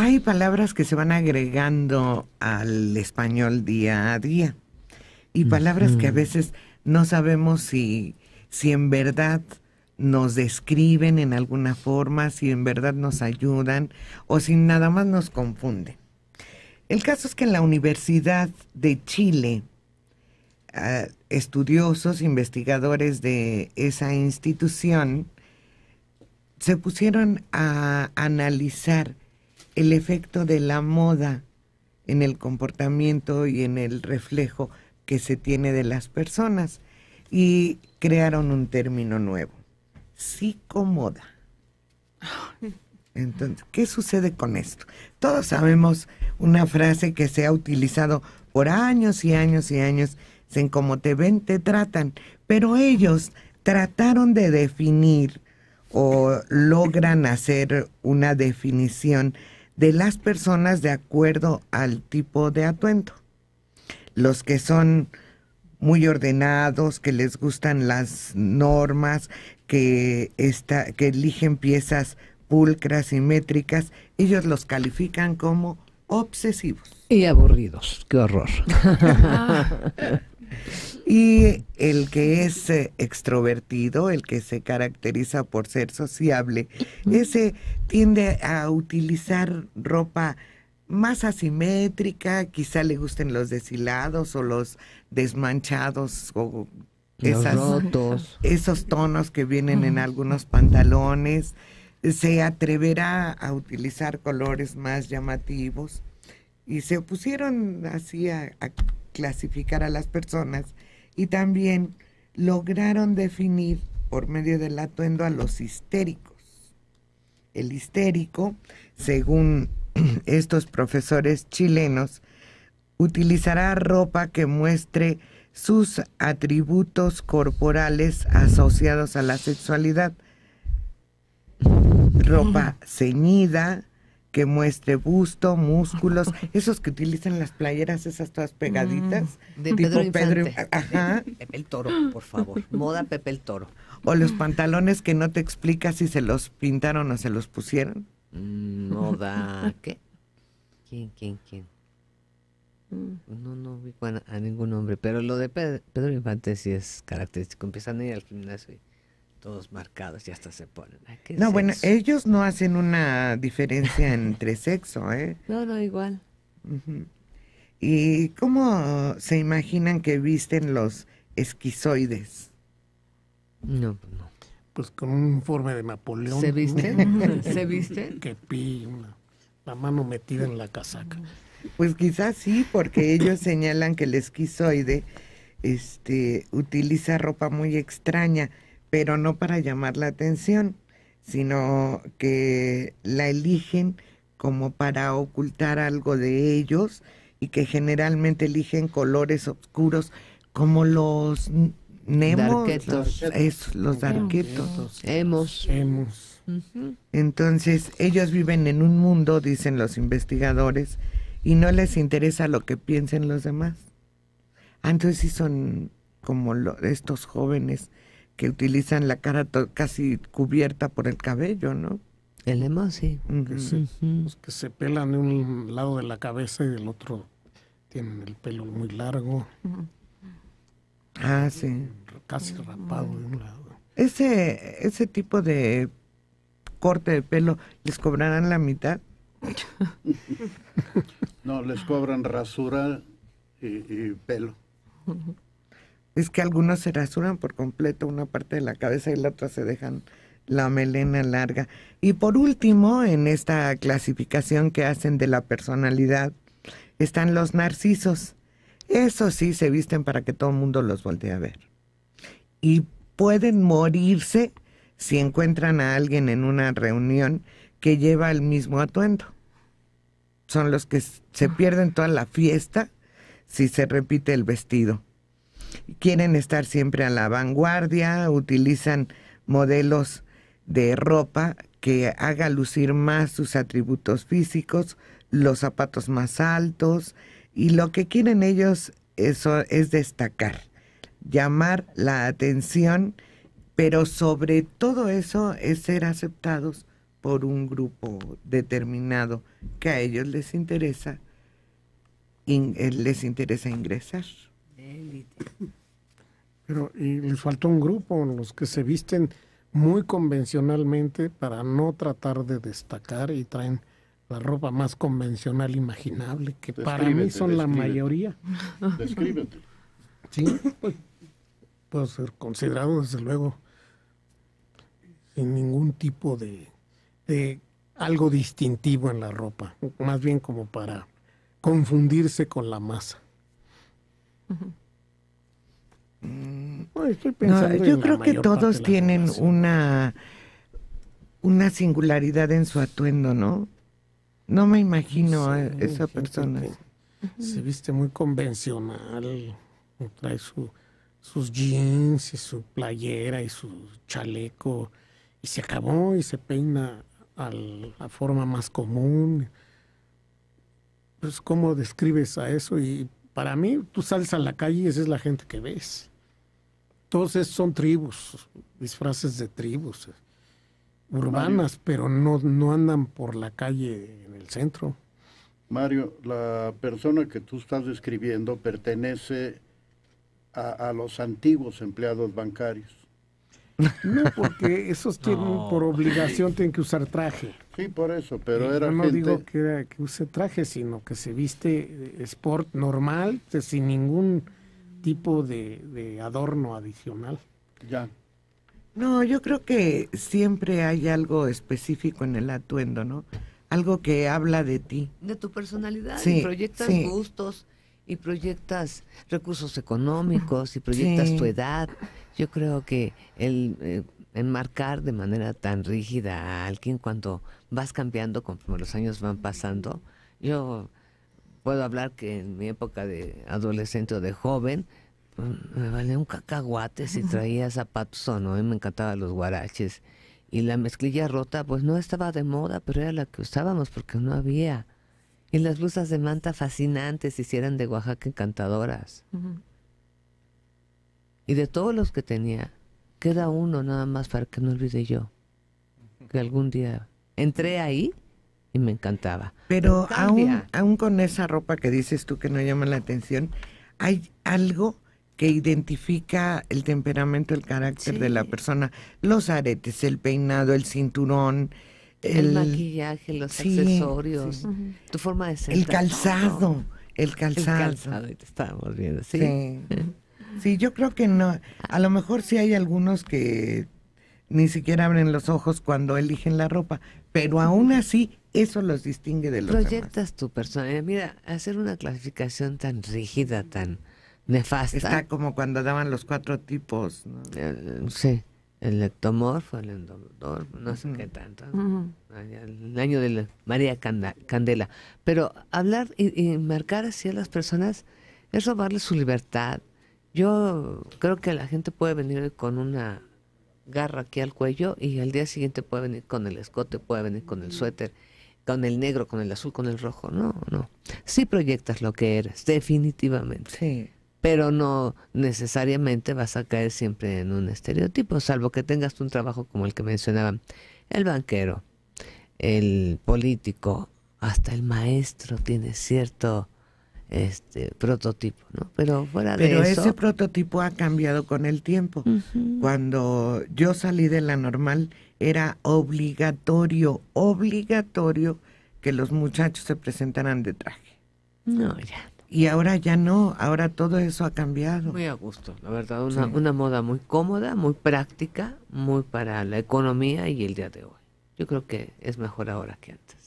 Hay palabras que se van agregando al español día a día y palabras que a veces no sabemos si, si en verdad nos describen en alguna forma, si en verdad nos ayudan o si nada más nos confunden. El caso es que en la Universidad de Chile, ah, estudiosos, investigadores de esa institución, se pusieron a analizar el efecto de la moda en el comportamiento y en el reflejo que se tiene de las personas y crearon un término nuevo, psicomoda. Entonces, ¿qué sucede con esto? Todos sabemos una frase que se ha utilizado por años y años y años, en cómo te ven, te tratan, pero ellos trataron de definir o logran hacer una definición de las personas de acuerdo al tipo de atuendo. Los que son muy ordenados, que les gustan las normas, que, está, que eligen piezas pulcras, y métricas, ellos los califican como obsesivos. Y aburridos, qué horror. Y el que es eh, extrovertido, el que se caracteriza por ser sociable, ese tiende a utilizar ropa más asimétrica, quizá le gusten los deshilados o los desmanchados o esos tonos que vienen en algunos pantalones. Se atreverá a utilizar colores más llamativos y se opusieron así a clasificar a las personas y también lograron definir por medio del atuendo a los histéricos. El histérico, según estos profesores chilenos, utilizará ropa que muestre sus atributos corporales asociados a la sexualidad. Ropa ceñida, que muestre busto, músculos, esos que utilizan las playeras, esas todas mm, pegaditas. de Pedro, Infante. ajá. Pepe el Toro, por favor. Moda Pepe el Toro. O los pantalones que no te explica si se los pintaron o se los pusieron. Moda, mm, ¿qué? ¿Quién, quién, quién? Mm. No, no vi a, ningún hombre, pero lo de Pedro, Pedro Infante sí es característico. Empiezan a ir al gimnasio y todos marcados y hasta se ponen. no, bueno, ellos no hacen una diferencia entre sexo, ¿eh? No, no, igual. ¿Y cómo se imaginan que visten los esquizoides? No, pues no. Pues con un informe de Napoleón. ¿Se visten? ¿Se visten? Que la mano metida en la casaca. Pues quizás sí, porque ellos señalan que el esquizoide este, utiliza ropa muy extraña pero no para llamar la atención, sino que la eligen como para ocultar algo de ellos y que generalmente eligen colores oscuros como los nemos, los, es, los Hemos. Hemos. Entonces, ellos viven en un mundo, dicen los investigadores, y no les interesa lo que piensen los demás. Ah, entonces sí son como estos jóvenes que utilizan la cara casi cubierta por el cabello, ¿no? El lema, sí. Pues, que, se, pelan de un lado de la cabeza y del otro tienen el pelo muy largo. Ah, sí. Casi rapado de un lado. Ese, ese tipo de corte de pelo, ¿les cobrarán la mitad? no, les cobran rasura y pelo. es que algunos se rasuran por completo una parte de la cabeza y la otra se dejan la melena larga. Y por último, en esta clasificación que hacen de la personalidad, están los narcisos. Eso sí, se visten para que todo el mundo los voltee a ver. Y pueden morirse si encuentran a alguien en una reunión que lleva el mismo atuendo. Son los que se pierden toda la fiesta si se repite el vestido quieren estar siempre a la vanguardia, utilizan modelos de ropa que haga lucir más sus atributos físicos, los zapatos más altos y lo que quieren ellos eso es destacar, llamar la atención, pero sobre todo eso es ser aceptados por un grupo determinado que a ellos les interesa, eh, les interesa ingresar. Pero les faltó un grupo, en los que se visten muy convencionalmente para no tratar de destacar y traen la ropa más convencional imaginable, que para mí son la mayoría. Descríbete. Sí, pues, puedo ser considerado desde luego sin ningún tipo de algo distintivo en la ropa, más bien como para confundirse con la masa yo creo que todos tienen una, una singularidad en su atuendo, ¿no? No me imagino a esa persona. Se viste muy convencional, trae su, sus jeans y su playera y su chaleco y se acabó y se peina a la forma más común. Pues cómo describes a eso y para mí, tú sales a la calle y esa es la gente que ves. Entonces son tribus, disfraces de tribus eh, urbanas, pero no, no andan por la calle en el centro. Mario, la persona que tú estás describiendo pertenece a, los antiguos empleados bancarios. No, porque esos tienen por obligación, tienen que usar traje. Sí, por eso, pero eh, era no, digo que, era, use traje, sino que se viste sport normal, sin ningún tipo de, adorno adicional. Ya. No, yo creo que siempre hay algo específico en el atuendo, ¿no? Algo que habla de ti. De tu personalidad. Sí, y proyectas gustos y proyectas recursos económicos y proyectas tu edad. Yo creo que el eh, enmarcar de manera tan rígida a alguien cuando vas cambiando con los años van pasando. Yo puedo hablar que en mi época de adolescente o de joven, pues, me valía un cacahuate si traía zapatos o no, me encantaban los guaraches. Y la mezclilla rota, pues no estaba de moda, pero era la que usábamos porque no había. Y las blusas de manta fascinantes, hicieran de Oaxaca encantadoras. Y de todos los que tenía, Queda uno nada más para que no olvide yo. Que algún día entré ahí y me encantaba. Pero, pues aún, con esa ropa que dices tú que no llama la atención, hay algo que identifica el temperamento, el carácter de la persona. Los aretes, el peinado, el cinturón. El, maquillaje, los accesorios, tu forma de ser. El calzado, el calzado. El calzado, estábamos viendo, sí. Sí, yo creo que no. A lo mejor sí hay algunos que ni siquiera abren los ojos cuando eligen la ropa, pero aún así eso los distingue de los Proyectas tu persona? Eh, mira, hacer una clasificación tan rígida, tan nefasta. Está como cuando daban los cuatro tipos. Eh, el ectomorfo, el endomorfo, no sé qué tanto. El año de la María Candela. Pero hablar y, y marcar así a las personas es robarles su libertad, yo creo que la gente puede venir con una garra aquí al cuello y al día siguiente puede venir con el escote, puede venir con el suéter, con el negro, con el azul, con el rojo. No, no. Sí proyectas lo que eres, definitivamente. Sí. Pero no necesariamente vas a caer siempre en un estereotipo, salvo que tengas un trabajo como el que mencionaban, el banquero, el político, hasta el maestro tiene cierto este prototipo, ¿no? Pero fuera de eso. ese prototipo ha cambiado con el tiempo. Cuando yo salí de la normal era obligatorio, obligatorio que los muchachos se presentaran de traje. No, ya. Y ahora ya no, ahora todo eso ha cambiado. Muy a gusto, la verdad, una, una moda muy cómoda, muy práctica, muy para la economía y el día de hoy. Yo creo que es mejor ahora que antes.